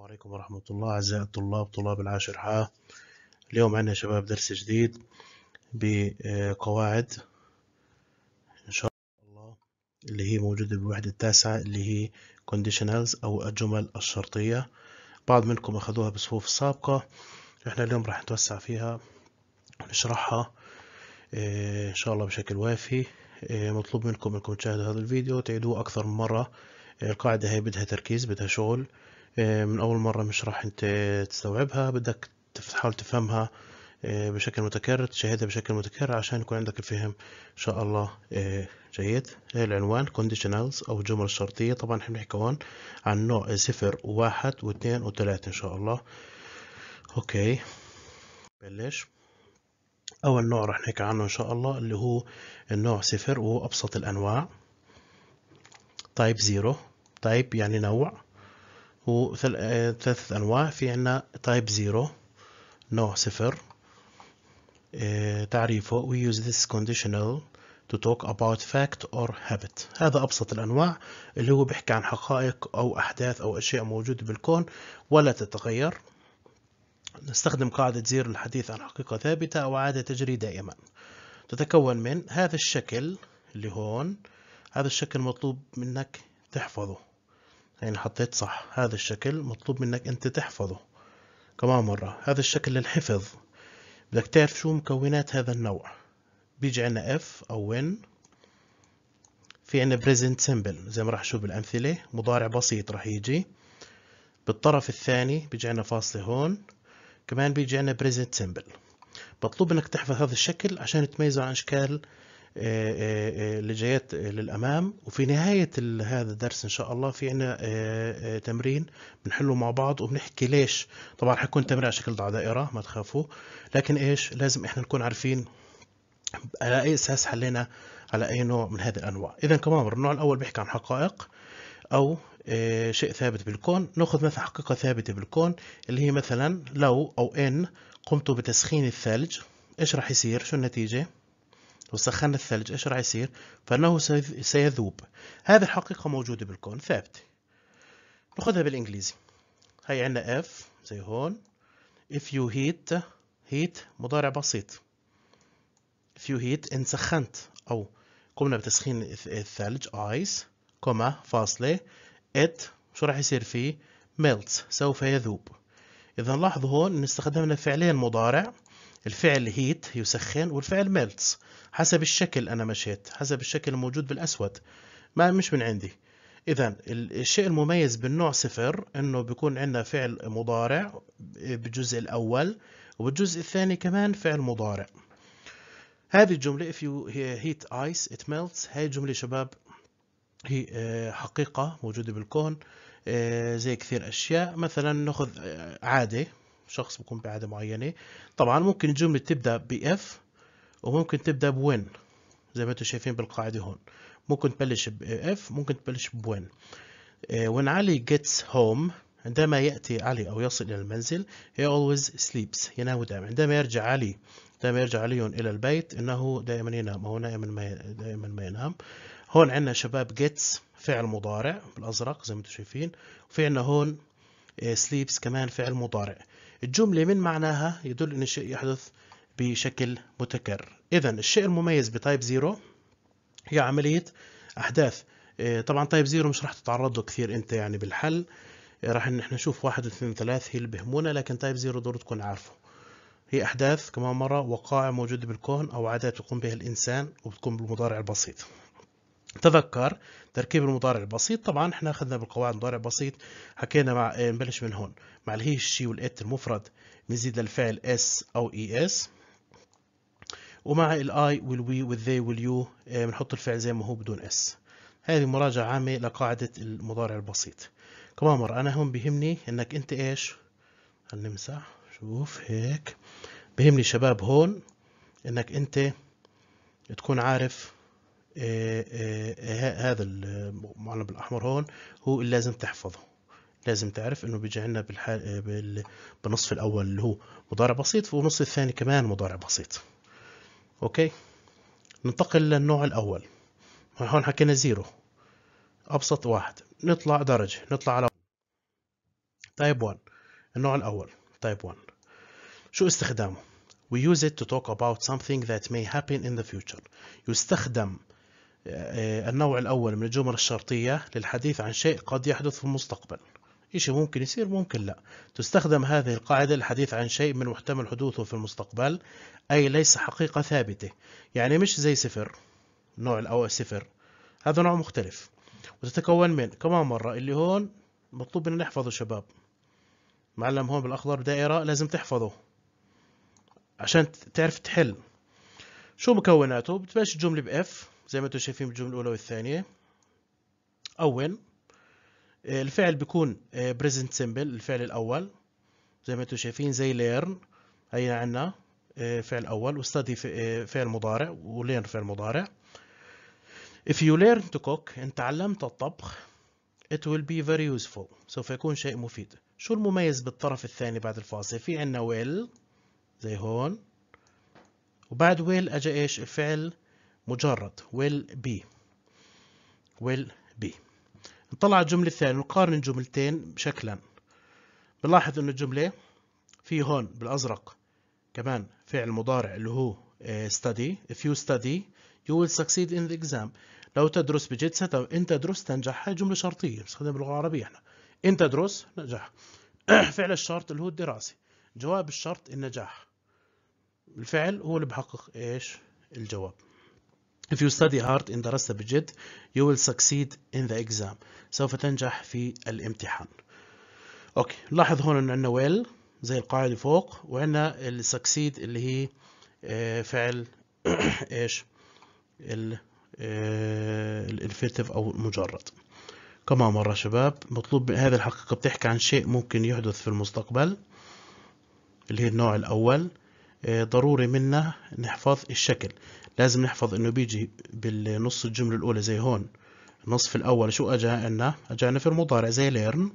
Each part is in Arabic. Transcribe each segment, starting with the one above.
السلام عليكم ورحمة الله أعزائي الطلاب طلاب العاشر حا اليوم عندنا شباب درس جديد بقواعد إن شاء الله اللي هي موجودة بالوحدة التاسعة اللي هي conditionals أو الجمل الشرطية بعض منكم أخذوها بصفوف السابقة إحنا اليوم راح نتوسع فيها ونشرحها إن شاء الله بشكل وافي إيه، مطلوب منكم إنكم تشاهدوا هذا الفيديو تعيدوه أكثر من مرة إيه، القاعدة هي بدها تركيز بدها شغل آه، من أول مرة مش راح أنت تستوعبها بدك تحاول تفهمها آه، بشكل متكرر تشاهدها بشكل متكرر عشان يكون عندك الفهم إن شاء الله آه، جيد العنوان conditionals أو جمل شرطية طبعا احنا بنحكي هون عن نوع صفر وواحد واثنين وثلاثة إن شاء الله أوكي بلش أول نوع راح نحكي عنه إن شاء الله اللي هو النوع صفر وهو أبسط الأنواع تايب زيرو تايب يعني نوع وثلاثة آه، أنواع في عنا تايب زيرو نوع صفر آه، تعريفه we use this conditional to talk about fact or habit هذا أبسط الأنواع اللي هو بيحكي عن حقائق أو أحداث أو أشياء موجودة بالكون ولا تتغير نستخدم قاعدة زير للحديث عن حقيقة ثابتة أو عادة تجري دائما تتكون من هذا الشكل اللي هون هذا الشكل مطلوب منك تحفظه يعني حطيت صح هذا الشكل مطلوب منك انت تحفظه كمان مرة هذا الشكل للحفظ بدك تعرف شو مكونات هذا النوع بيجي عنا F او when في عنا present simple زي ما راح نشوف بالأمثلة مضارع بسيط راح يجي بالطرف الثاني بيجي عنا فاصلة هون كمان بيجي عنا present simple مطلوب انك تحفظ هذا الشكل عشان تميزه عن اشكال اللي آه، آه، آه، جايات للامام وفي نهايه هذا الدرس ان شاء الله في عنا تمرين بنحله مع بعض وبنحكي ليش طبعا حيكون تمرين على شكل دائره ما تخافوا لكن ايش لازم احنا نكون عارفين على اي اساس حلينا على اي نوع من هذه الانواع اذا كمان النوع الاول بيحكي عن حقائق او شيء ثابت بالكون ناخذ مثلا حقيقه ثابته بالكون اللي هي مثلا لو او ان قمت بتسخين الثلج ايش راح يصير شو النتيجه لو سخنا الثلج ايش راح يصير فانه سيذوب هذه الحقيقه موجوده بالكون ثابته ناخذها بالانجليزي هي عندنا اف زي هون if you heat heat مضارع بسيط if you heat ان سخنت او قمنا بتسخين الثلج ice كوما فاصله it شو راح يصير فيه melts سوف يذوب اذا لاحظوا هون ان استخدمنا فعلين مضارع الفعل هيت يسخن والفعل ميلتس حسب الشكل أنا مشيت حسب الشكل الموجود بالأسود ما مش من عندي إذا الشيء المميز بالنوع صفر إنه بيكون عندنا فعل مضارع بالجزء الأول وبالجزء الثاني كمان فعل مضارع هذه الجملة if you heat ice it melts هاي الجملة شباب هي آه، حقيقة موجودة بالكون آه، زي كثير أشياء مثلا نأخذ آه، عادة شخص بيكون بعادة معينة طبعا ممكن الجملة تبدأ بإف وممكن تبدأ when زي ما انتم شايفين بالقاعدة هون ممكن تبلش بإف ممكن تبلش بـ آه، when علي gets home عندما يأتي علي أو يصل إلى المنزل he always sleeps ينام دائما عندما يرجع علي عندما يرجع علي إلى البيت إنه دائما ينام هو دائما ما دائما ما ينام هون عندنا شباب gets فعل مضارع بالأزرق زي ما انتم شايفين وفي عندنا هون آه، sleeps كمان فعل مضارع الجملة من معناها يدل أن الشيء يحدث بشكل متكرر إذا الشيء المميز بتايب زيرو هي عملية أحداث إيه، طبعا تايب زيرو مش راح تتعرض له كثير أنت يعني بالحل إيه، راح نحن نشوف واحد واثنين ثلاث هي اللي بهمونا لكن تايب زيرو دور تكون عارفه هي أحداث كمان مرة وقائع موجودة بالكون أو عادات يقوم بها الإنسان وبتكون بالمضارع البسيط تذكر تركيب المضارع البسيط طبعا احنا اخذنا بالقواعد مضارع بسيط حكينا مع آه، نبلش من هون مع الهي الشي والات المفرد بنزيد للفعل اس او اي e اس ومع الاي والوي والذي واليو آه، بنحط الفعل زي ما هو بدون اس هذه مراجعة عامة لقاعدة المضارع البسيط كمان مرة انا هون بهمني انك انت ايش خلينا نمسح شوف هيك بهمني شباب هون انك انت تكون عارف آه، آه، آه، هذا المعلم الأحمر هون هو اللي لازم تحفظه لازم تعرف انه بيجي عندنا بالحال بال... بالنصف الاول اللي هو مضارع بسيط والنص الثاني كمان مضارع بسيط اوكي ننتقل للنوع الاول هون حكينا زيرو ابسط واحد نطلع درجة نطلع على تايب 1 النوع الاول تايب 1 شو استخدامه We use it to talk about something that may happen in the future يستخدم آه، النوع الأول من الجمل الشرطية للحديث عن شيء قد يحدث في المستقبل إشي ممكن يصير ممكن لا تستخدم هذه القاعدة للحديث عن شيء من محتمل حدوثه في المستقبل أي ليس حقيقة ثابتة يعني مش زي صفر نوع الأول صفر هذا نوع مختلف وتتكون من كمان مرة اللي هون مطلوب إن نحفظه شباب معلم هون بالأخضر دائرة لازم تحفظه عشان تعرف تحل شو مكوناته بتبلش الجملة بإف زي ما انتم شايفين بالجمله الاولى والثانيه اول آه، الفعل بيكون آه، present simple الفعل الاول زي ما انتم شايفين زي learn هي عندنا آه، فعل اول وستدي فعل مضارع وليرن فعل مضارع if you learn to cook ان تعلمت الطبخ it will be very useful سوف يكون شيء مفيد شو المميز بالطرف الثاني بعد الفاصل في عندنا will زي هون وبعد will اجى ايش الفعل مجرد will be will be نطلع الجملة الثانية نقارن الجملتين شكلا بنلاحظ انه الجملة في هون بالازرق كمان فعل مضارع اللي هو آه، study if you study you will succeed in the exam لو تدرس بجد ستو ان تدرس تنجح هاي جملة شرطية بنستخدمها باللغة العربية احنا ان تدرس نجح فعل الشرط اللي هو الدراسة جواب الشرط النجاح الفعل هو اللي بحقق ايش الجواب If you study hard and درست بجد you will succeed in the exam سوف تنجح في الامتحان اوكي لاحظ هون انه عندنا will زي القاعدة فوق وعندنا succeed اللي هي آه، فعل ايش الفيرتيف آه، او مجرد كما مرة شباب مطلوب هذه الحقيقة بتحكي عن شيء ممكن يحدث في المستقبل اللي هي النوع الأول آه، ضروري منا نحفظ الشكل لازم نحفظ انه بيجي بالنص الجملة الاولى زي هون النصف الاول شو اجا لنا اجانا في المضارع زي ليرن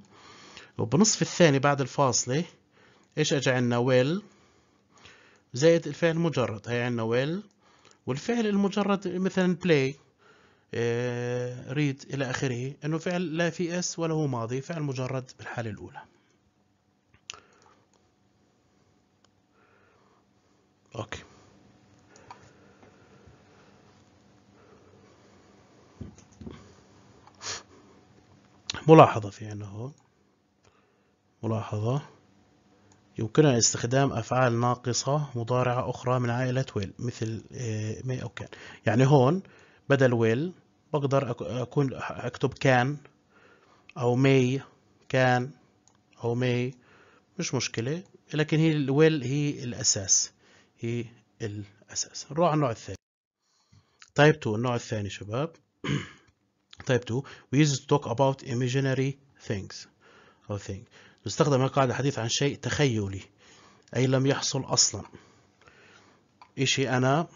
وبنصف الثاني بعد الفاصلة ايش اجا عنا ويل زائد الفعل المجرد هي عنا ويل والفعل المجرد مثلا بلاي آه، ريد الى اخره انه فعل لا في اس ولا هو ماضي فعل مجرد بالحالة الاولى اوكي ملاحظة في عنا هون ملاحظة يمكننا استخدام أفعال ناقصة مضارعة أخرى من عائلة ويل مثل آه، may أو كان يعني هون بدل ويل بقدر أكون أكتب كان أو may كان أو may مش مشكلة لكن هي الويل هي الأساس هي الأساس نروح على النوع الثاني تايب 2 النوع الثاني شباب type 2 we use to talk about imaginary things or thing نستخدم القاعدة الحديث عن شيء تخيلي أي لم يحصل أصلا شيء أنا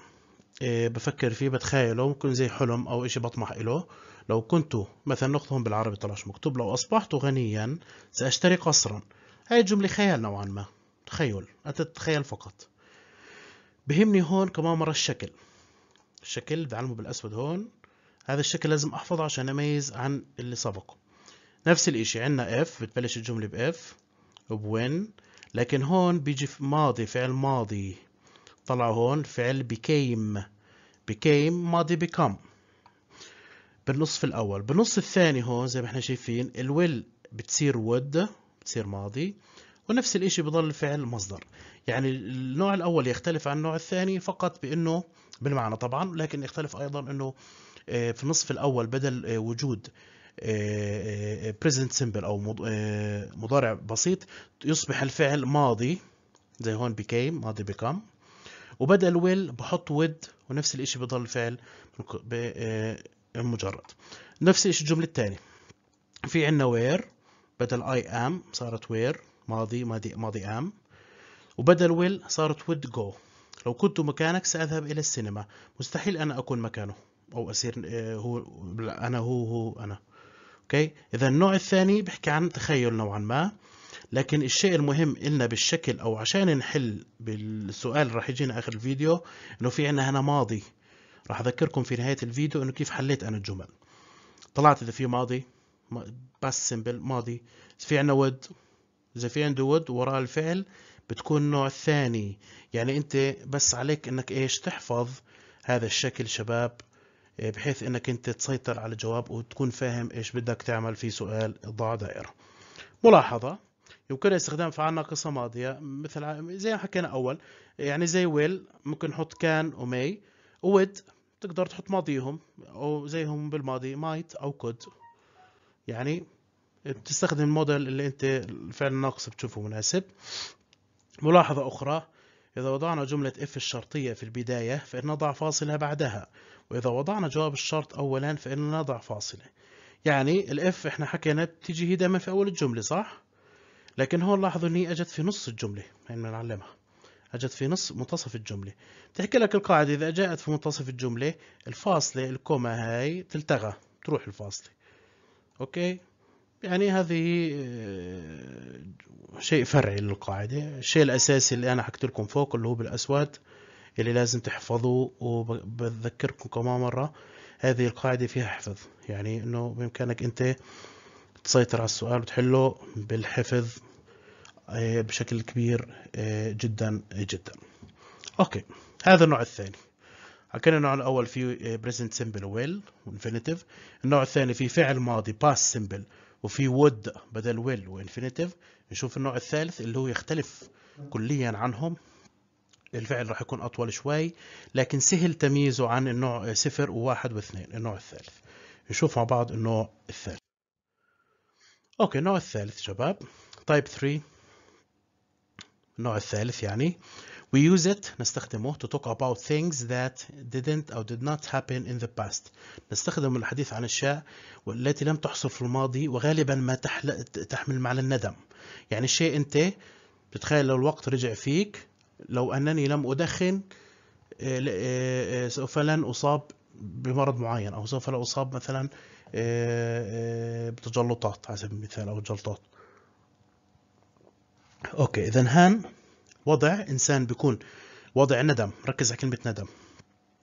إيه، بفكر فيه بتخيله ممكن زي حلم أو شيء بطمح إله لو كنت مثلا نقطهم بالعربي طلعش مكتوب لو أصبحت غنيا سأشتري قصرا هاي الجملة خيال نوعا ما تخيل أنت تتخيل فقط بهمني هون كمان مرة الشكل الشكل بدي أعلمه بالأسود هون هذا الشكل لازم احفظه عشان اميز عن اللي سبقه نفس الاشي عندنا اف بتبلش الجملة ب وبوين وب لكن هون بيجي ماضي فعل ماضي طلع هون فعل became became ماضي become بالنصف الاول بالنص الثاني هون زي ما احنا شايفين الويل بتصير would بتصير ماضي ونفس الاشي بضل فعل مصدر يعني النوع الاول يختلف عن النوع الثاني فقط بانه بالمعنى طبعا لكن يختلف ايضا انه آه، في النصف الاول بدل آه، وجود آه، present simple او مضارع بسيط يصبح الفعل ماضي زي هون became ماضي become وبدل will بحط would ونفس الاشي بضل الفعل مجرد نفس الشيء الجملة الثانية في عندنا وير بدل اي ام صارت وير ماضي ماضي ماضي ام وبدل ويل صارت ود جو لو كنت مكانك سأذهب إلى السينما مستحيل أنا أكون مكانه او اصير آه، هو انا هو هو انا اوكي اذا النوع الثاني بيحكي عن تخيل نوعا ما لكن الشيء المهم إلنا بالشكل او عشان نحل بالسؤال راح يجينا اخر الفيديو انه في عندنا هنا ماضي راح اذكركم في نهايه الفيديو انه كيف حليت انا الجمل طلعت اذا في ماضي بس سمبل ماضي اذا في عندنا ود اذا في عنده ود وراء الفعل بتكون نوع ثاني يعني انت بس عليك انك ايش تحفظ هذا الشكل شباب آه، بحيث انك انت تسيطر على الجواب وتكون فاهم ايش بدك تعمل في سؤال ضع دائرة ملاحظة يمكن استخدام فعل ناقصة ماضية مثل زي ما حكينا أول يعني زي ويل ممكن نحط كان وماي وود تقدر تحط ماضيهم أو زيهم بالماضي مايت أو كود يعني بتستخدم الموديل اللي أنت الفعل الناقص بتشوفه مناسب ملاحظة أخرى إذا وضعنا جملة اف الشرطية في البداية فإن نضع فاصلة بعدها وإذا وضعنا جواب الشرط أولا فإننا نضع فاصلة يعني الاف احنا حكينا بتيجي هي دائما في أول الجملة صح؟ لكن هون لاحظوا ان هي اجت في نص الجملة هين نعلمها اجت في نص منتصف الجملة بتحكي لك القاعدة اذا جاءت في منتصف الجملة الفاصلة الكوما هاي تلتغى تروح الفاصلة اوكي يعني هذه آه، شيء فرعي للقاعدة الشيء الأساسي اللي أنا حكيت لكم فوق اللي هو بالأسود اللي لازم تحفظوه وبتذكركم كمان مرة هذه القاعدة فيها حفظ يعني انه بامكانك انت تسيطر على السؤال وتحله بالحفظ آه، بشكل كبير آه، جدا جدا اوكي هذا النوع الثاني حكينا النوع الاول في آه، present simple will وانفينيتيف النوع الثاني في فعل ماضي past simple وفي would بدل will وانفينيتيف نشوف النوع الثالث اللي هو يختلف كليا عنهم الفعل راح يكون أطول شوي لكن سهل تمييزه عن النوع صفر وواحد واثنين النوع الثالث نشوف مع بعض النوع الثالث أوكي النوع الثالث شباب تايب 3 النوع الثالث يعني We use it نستخدمه to talk about things that didn't or did not happen in the past نستخدم الحديث عن الأشياء والتي لم تحصل في الماضي وغالبا ما تحمل معنى الندم يعني الشيء أنت بتتخيل لو الوقت رجع فيك لو أنني لم أدخن آه، آه، آه، سوف لن أصاب بمرض معين أو سوف لا أصاب مثلا بتجلطات على سبيل المثال أو جلطات أوكي إذا هان وضع إنسان بيكون وضع ندم ركز على كلمة ندم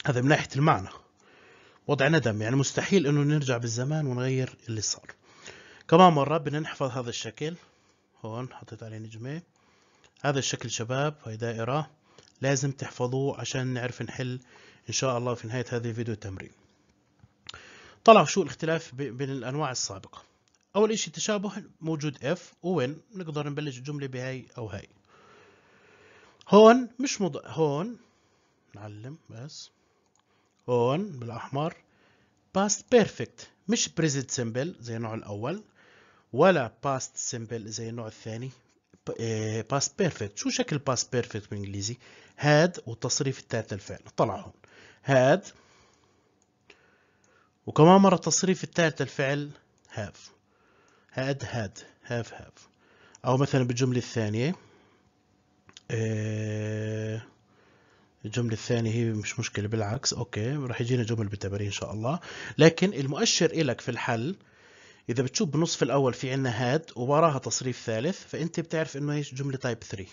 هذا من ناحية المعنى وضع ندم يعني مستحيل انه نرجع بالزمان ونغير اللي صار كمان مرة بدنا نحفظ هذا الشكل هون حطيت عليه نجمة هذا الشكل شباب هي دائرة لازم تحفظوه عشان نعرف نحل إن شاء الله في نهاية هذا الفيديو التمرين طلع شو الاختلاف بين الأنواع السابقة أول إشي تشابه موجود F وين نقدر نبلش الجملة بهاي أو هاي هون مش مض... هون نعلم بس هون بالأحمر past perfect مش present simple زي النوع الأول ولا past simple زي النوع الثاني باس بيرفكت شو شكل باس بيرفكت بالانجليزي هاد والتصريف الثالث للفعل هون هاد وكمان مرة التصريف الثالث للفعل هاف هاد هاد هاف هاف أو مثلا بالجملة الثانية الجملة الثانية هي مش مشكلة بالعكس أوكي رح يجينا جمل بالتمارين إن شاء الله لكن المؤشر إلك في الحل اذا بتشوف بالنصف الاول في عندنا هاد ووراها تصريف ثالث فانت بتعرف انه هي جمله تايب 3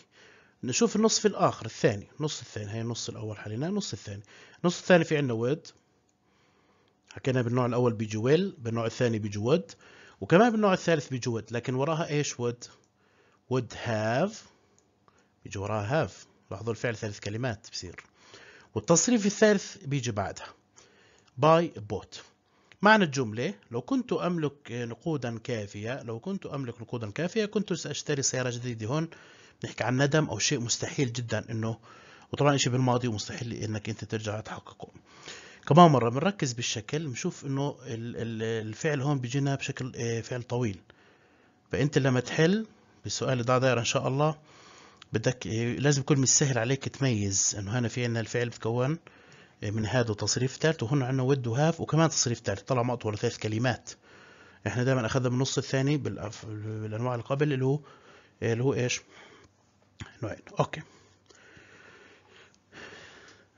نشوف النصف الاخر الثاني النص الثاني هي النص الاول حاليا النص الثاني النص الثاني في عندنا ود حكينا بالنوع الاول بيجي ويل بالنوع الثاني بيجي ود وكمان بالنوع الثالث بيجي ود لكن وراها ايش ود ود هاف بيجي وراها هاف لاحظوا الفعل ثلاث كلمات بصير والتصريف الثالث بيجي بعدها باي بوت معنى الجملة لو كنت أملك نقودا كافية لو كنت أملك نقودا كافية كنت سأشتري سيارة جديدة هون بنحكي عن ندم أو شيء مستحيل جدا إنه وطبعا شيء بالماضي ومستحيل إنك أنت ترجع تحققه كمان مرة بنركز بالشكل بنشوف إنه الفعل هون بيجينا بشكل آه، فعل طويل فأنت لما تحل بالسؤال اللي دائرة إن شاء الله بدك آه، لازم يكون مش سهل عليك تميز إنه هنا في عنا الفعل بتكون من هذا وتصريف ثالث وهنا عندنا ود وهاف وكمان تصريف ثالث طلع مأطول ثلاث كلمات احنا دايما اخذنا من النص الثاني بالأف... بالانواع اللي قبل اللي هو اللي هو ايش نوعين اوكي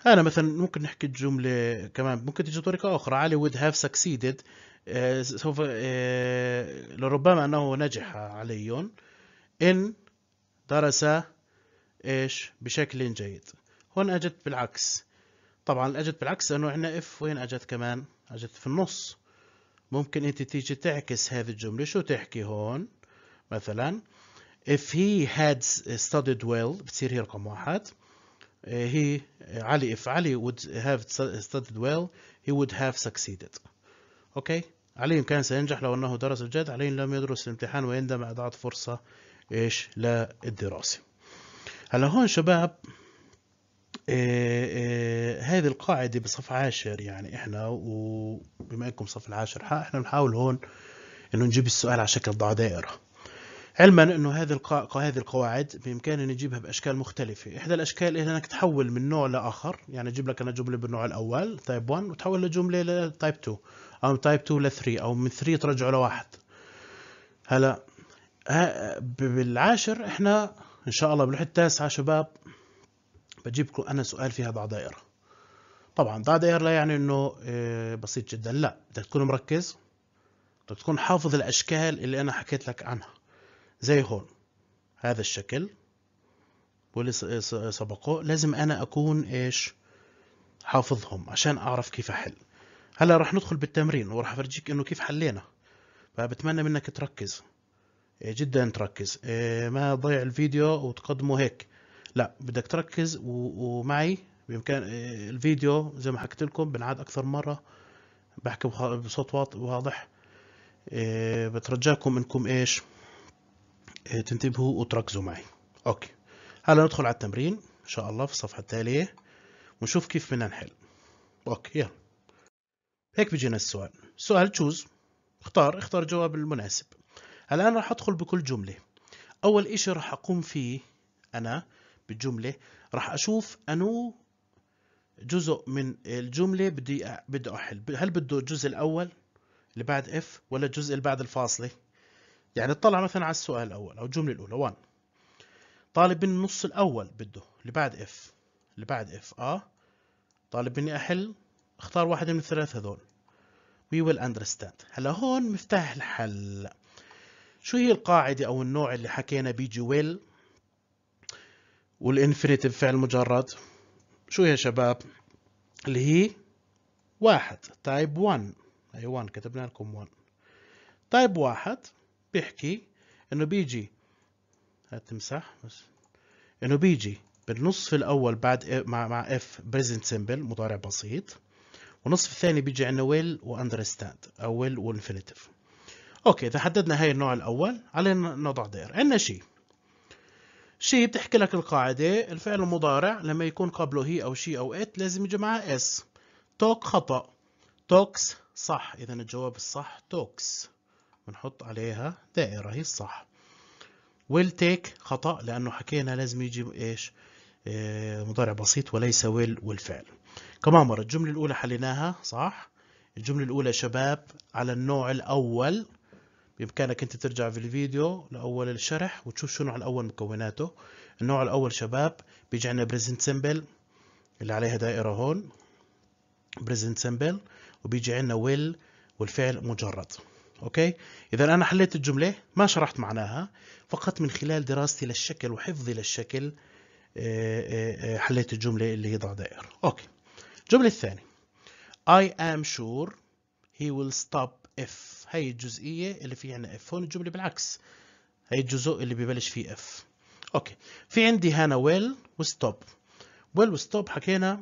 انا مثلا ممكن نحكي الجمله كمان ممكن تجي طريقه اخرى علي ود هاف سكسيدد آه، سوف آه، لربما انه نجح عليون ان درس ايش بشكل جيد هون اجت بالعكس طبعا اجت بالعكس لانه عندنا اف وين اجت كمان اجت في النص ممكن انت تيجي تعكس هذه الجملة شو تحكي هون مثلا if he had studied well بتصير هي رقم واحد إيه، he علي if علي would have studied well he would have succeeded اوكي علي كان سينجح لو انه درس الجد علي لم يدرس الامتحان ويندم اضعت فرصة ايش للدراسة هلا هون شباب آه، آه، هذه القاعدة بصف عاشر يعني احنا وبما انكم صف العاشر احنا بنحاول هون انه نجيب السؤال على شكل ضع دائرة علما انه هذه القا... هذه القواعد بامكاننا نجيبها باشكال مختلفة، احدى الاشكال هي انك تحول من نوع لاخر، يعني اجيب لك انا جملة بالنوع الاول تايب 1 وتحول لجملة لتايب 2 او من تايب 2 ل 3 او من 3 ترجعه لواحد. هلا بالعاشر احنا ان شاء الله بالوحدة التاسعة شباب بجيبكم انا سؤال فيها ضع دائره طبعا ضع دائره لا يعني انه آه، بسيط جدا لا بدك تكون مركز بدك تكون حافظ الاشكال اللي انا حكيت لك عنها زي هون هذا الشكل واللي سبقه لازم انا اكون ايش حافظهم عشان اعرف كيف احل هلا رح ندخل بالتمرين وراح افرجيك انه كيف حلينا فبتمنى منك تركز إيه، جدا تركز إيه، ما تضيع الفيديو وتقدمه هيك لا بدك تركز ومعي بامكان آه، الفيديو زي ما حكيت لكم بنعاد اكثر مره بحكي بصوت واضح آه، بترجاكم انكم ايش آه، تنتبهوا وتركزوا معي اوكي هلا ندخل على التمرين ان شاء الله في الصفحه التاليه ونشوف كيف بدنا نحل اوكي يلا هيك بيجينا السؤال سؤال تشوز اختار اختار الجواب المناسب الان راح ادخل بكل جمله اول اشي راح اقوم فيه انا بالجملة راح أشوف أنو جزء من الجملة بدي بدي أحل هل بده الجزء الأول اللي بعد اف ولا الجزء اللي بعد الفاصلة يعني اطلع مثلا على السؤال الأول أو الجملة الأولى 1 طالب مني النص الأول بده اللي بعد اف اللي بعد اف اه طالب مني أحل اختار واحد من الثلاث هذول we will understand هلا هون مفتاح الحل شو هي القاعدة أو النوع اللي حكينا بيجي will والانفينيتيف فعل مجرد شو يا شباب اللي هي واحد تايب 1 اي 1 كتبنا لكم 1 تايب واحد بيحكي انه بيجي هتمسح بس انه بيجي بالنصف الاول بعد إيه، مع مع اف بريزنت سمبل مضارع بسيط والنصف الثاني بيجي عندنا ويل واندرستاند او ويل وانفينيتيف اوكي اذا حددنا هاي النوع الاول علينا نضع دير عندنا شيء شي بتحكي لك القاعدة الفعل المضارع لما يكون قبله هي أو شي أو إت لازم يجي معاه إس توك خطأ توكس صح إذا الجواب الصح توكس بنحط عليها دائرة هي الصح ويل تيك خطأ لأنه حكينا لازم يجي إيش آه، مضارع بسيط وليس ويل والفعل كمان مرة الجملة الأولى حليناها صح الجملة الأولى شباب على النوع الأول بإمكانك أنت ترجع في الفيديو لأول الشرح وتشوف شو نوع الأول مكوناته النوع الأول شباب بيجي عندنا بريزنت سمبل اللي عليها دائرة هون بريزنت سمبل وبيجي عندنا ويل والفعل مجرد اوكي اذا انا حليت الجمله ما شرحت معناها فقط من خلال دراستي للشكل وحفظي للشكل آه، آه، آه، حليت الجمله اللي هي ضع دائر اوكي الجمله الثانيه I am sure he will stop if هاي الجزئية اللي في عنا اف هون الجملة بالعكس هاي الجزء اللي ببلش فيه اف اوكي في عندي هنا ويل وستوب ويل وستوب حكينا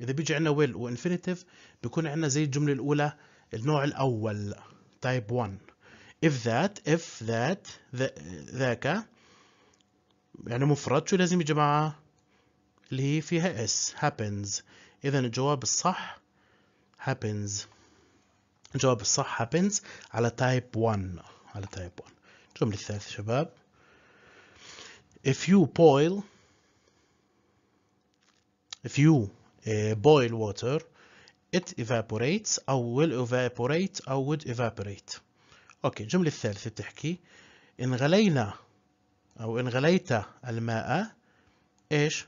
اذا بيجي عندنا ويل وانفينيتيف بيكون عندنا زي الجملة الاولى النوع الاول تايب 1 if that if that ذاك يعني مفرد شو لازم يا جماعة اللي هي فيها اس happens إذا الجواب الصح happens الجواب الصح happens على تايب 1 على تايب 1 الجملة الثالثة شباب if you boil if you uh, boil water it evaporates أو will evaporate أو would evaporate أوكي الجملة الثالثة بتحكي إن غلينا أو إن غليت الماء إيش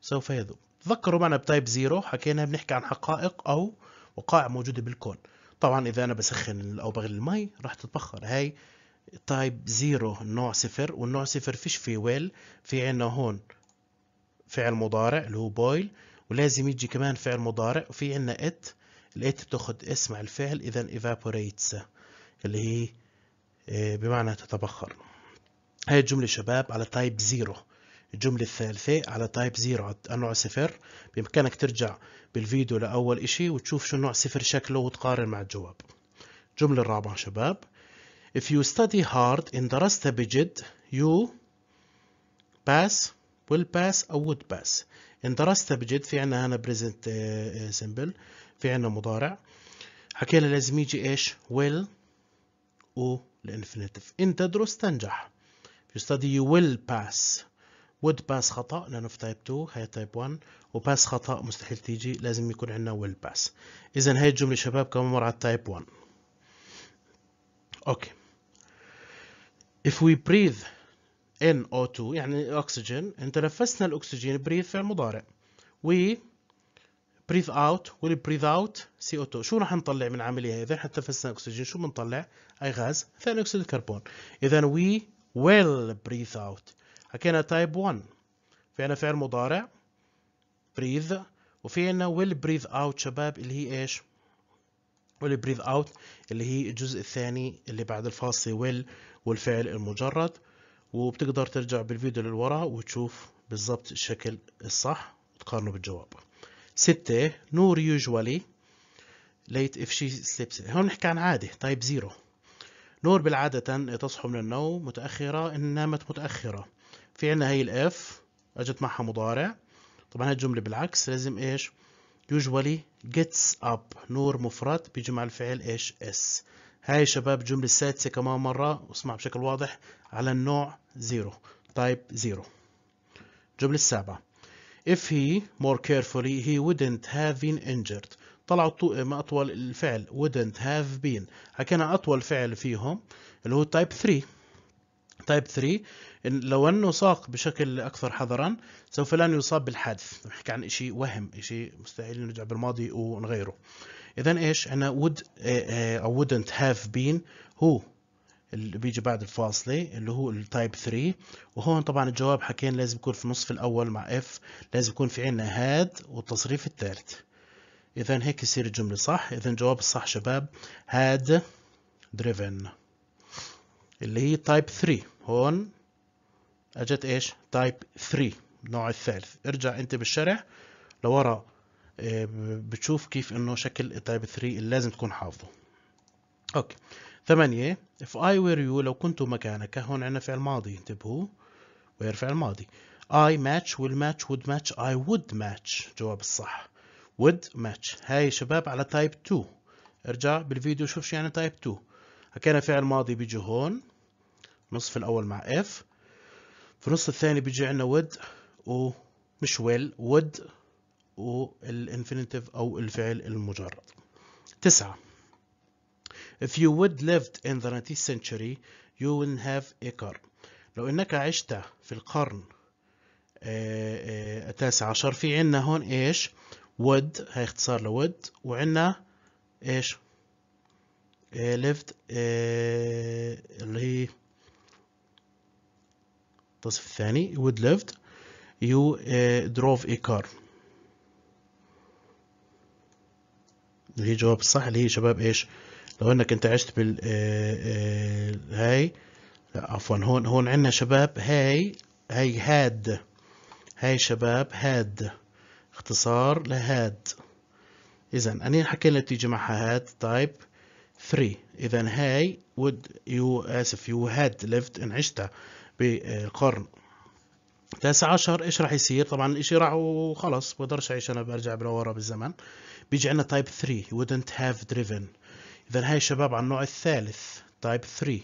سوف يذوب تذكروا معنا بتايب زيرو حكينا بنحكي عن حقائق أو وقائع موجودة بالكون طبعا اذا انا بسخن او بغلي المي راح تتبخر هاي تايب زيرو نوع صفر والنوع صفر فيش فيه ويل في عنا هون فعل مضارع اللي هو بويل ولازم يجي كمان فعل مضارع وفي عنا ات الات بتاخد اسم على الفعل اذا evaporates اللي هي آه، بمعنى تتبخر هاي الجملة شباب على تايب زيرو الجملة الثالثة على تايب 0 النوع صفر بإمكانك ترجع بالفيديو لأول إشي وتشوف شو نوع صفر شكله وتقارن مع الجواب الجملة الرابعة شباب If you study hard إن درست بجد you pass will pass أو would pass إن درست بجد في عنا هنا present uh, uh, simple في عنا مضارع حكينا لازم يجي إيش will و الانفينيتيف إن تدرس تنجح If you study you will pass would pass خطا لانه في تايب 2 هي تايب 1 وباس خطا مستحيل تيجي لازم يكون عندنا ويل باس اذا هي الجمله شباب كمان مره على تايب 1 اوكي if we breathe in O2 يعني اكسجين ان تنفسنا الاكسجين بريث فعل مضارع we breathe out will breathe out CO2 شو رح نطلع من العمليه اذا حتى تنفسنا اكسجين شو بنطلع اي غاز ثاني اكسيد الكربون اذا we will breathe out حكينا تايب 1 في عنا فعل مضارع بريذ وفي عنا ويل بريذ اوت شباب اللي هي ايش ويل بريذ اوت اللي هي الجزء الثاني اللي بعد الفاصل ويل والفعل المجرد وبتقدر ترجع بالفيديو للوراء وتشوف بالضبط الشكل الصح وتقارنه بالجواب ستة نور يوجوالي ليت اف شي سليبس هون نحكي عن عادة تايب زيرو نور بالعادة تصحو من النوم متأخرة إن نامت متأخرة في عنا هي الاف اجت معها مضارع طبعا هاي الجملة بالعكس لازم ايش usually gets up نور مفرد بيجي مع الفعل ايش اس هاي شباب جملة السادسة كمان مرة واسمع بشكل واضح على النوع زيرو type زيرو الجملة السابعة if he more carefully he wouldn't have been injured طلعوا ما أطول الفعل wouldn't have been حكينا أطول فعل فيهم اللي هو type 3 type 3 لو أنه ساق بشكل أكثر حذرا سوف لن يصاب بالحادث نحكي عن شيء وهم شيء مستحيل نرجع بالماضي ونغيره إذا إيش أنا would أو إيه، إيه، wouldn't have been هو اللي بيجي بعد الفاصلة اللي هو التايب 3 وهون طبعا الجواب حكينا لازم يكون في النصف الأول مع اف لازم يكون في عنا هاد والتصريف الثالث إذا هيك يصير الجملة صح إذا الجواب الصح شباب had driven اللي هي تايب 3 هون اجت ايش تايب 3 النوع الثالث ارجع انت بالشرح لورا آه، بتشوف كيف انه شكل التايب 3 اللي لازم تكون حافظه اوكي ثمانية if I were you لو كنت مكانك هون عندنا فعل ماضي انتبهوا وير فعل ماضي I match will match would match I would match جواب الصح would match هاي شباب على تايب 2 ارجع بالفيديو شوف شو يعني تايب 2 حكينا فعل ماضي بيجي هون نصف الاول مع if في النص الثاني بيجي عندنا و ومش ويل ود والانفينيتيف أو الفعل المجرد تسعة If you would lived in the 19th century you wouldn't have a car لو انك عشت في القرن آه، آه، التاسع عشر في عنا هون ايش would هي اختصار لود وعنا ايش آه، lived اللي هي التصف الثاني would lived you uh, drove a car اللي هي جواب الصح اللي هي شباب ايش لو انك انت عشت بال uh, uh, هاي لا عفوا هون هون عندنا شباب هاي هاي هاد هاي شباب هاد اختصار لهاد اذا اني حكينا تيجي معها هاد تايب 3 اذا هاي would you اسف you had lived ان عشتها بالقرن تاسع عشر ايش راح يصير طبعا الاشي راح وخلص بقدرش اعيش انا برجع لورا بالزمن بيجي عندنا تايب 3 wouldn't have driven اذا هاي الشباب على النوع الثالث تايب 3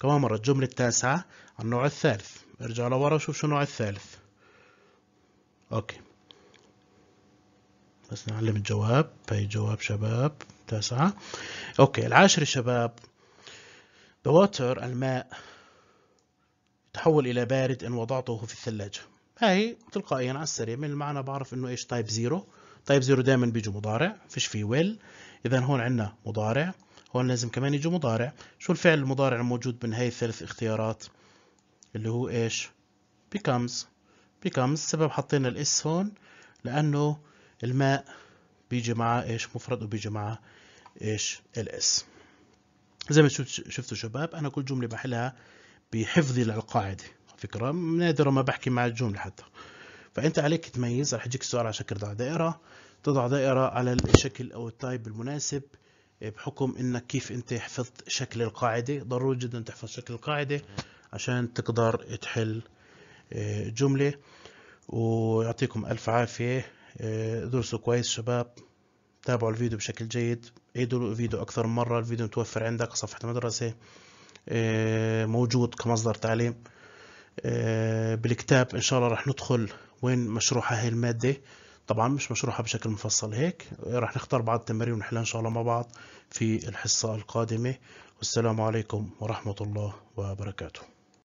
كمان مرة الجملة التاسعة على النوع الثالث ارجع لورا وشوف شو النوع الثالث اوكي بس نعلم الجواب هاي جواب شباب تاسعة اوكي العاشر شباب the water الماء تحول إلى بارد إن وضعته في الثلاجة هاي تلقائيا على السريع من المعنى بعرف إنه إيش تايب زيرو تايب زيرو دائما بيجي مضارع فيش فيه ويل إذا هون عندنا مضارع هون لازم كمان يجي مضارع شو الفعل المضارع الموجود من هاي الثلاث اختيارات اللي هو إيش becomes becomes سبب حطينا الاس هون لأنه الماء بيجي معه إيش مفرد وبيجي معه إيش الاس زي ما شفتوا شباب أنا كل جملة بحلها بحفظي للقاعده فكره نادرا ما بحكي مع الجمله حتى فانت عليك تميز رح يجيك السؤال على شكل دائره تضع دائره على الشكل او التايب المناسب إيه، بحكم انك كيف انت حفظت شكل القاعده ضروري جدا تحفظ شكل القاعده عشان تقدر تحل إيه، جمله ويعطيكم الف عافيه إيه، درسوا كويس شباب تابعوا الفيديو بشكل جيد عيدوا الفيديو اكثر من مره الفيديو متوفر عندك على صفحه المدرسه آه، موجود كمصدر تعليم آه، بالكتاب ان شاء الله راح ندخل وين مشروحه هاي الماده طبعا مش مشروحه بشكل مفصل هيك راح نختار بعض التمارين ونحلها ان شاء الله مع بعض في الحصه القادمه والسلام عليكم ورحمه الله وبركاته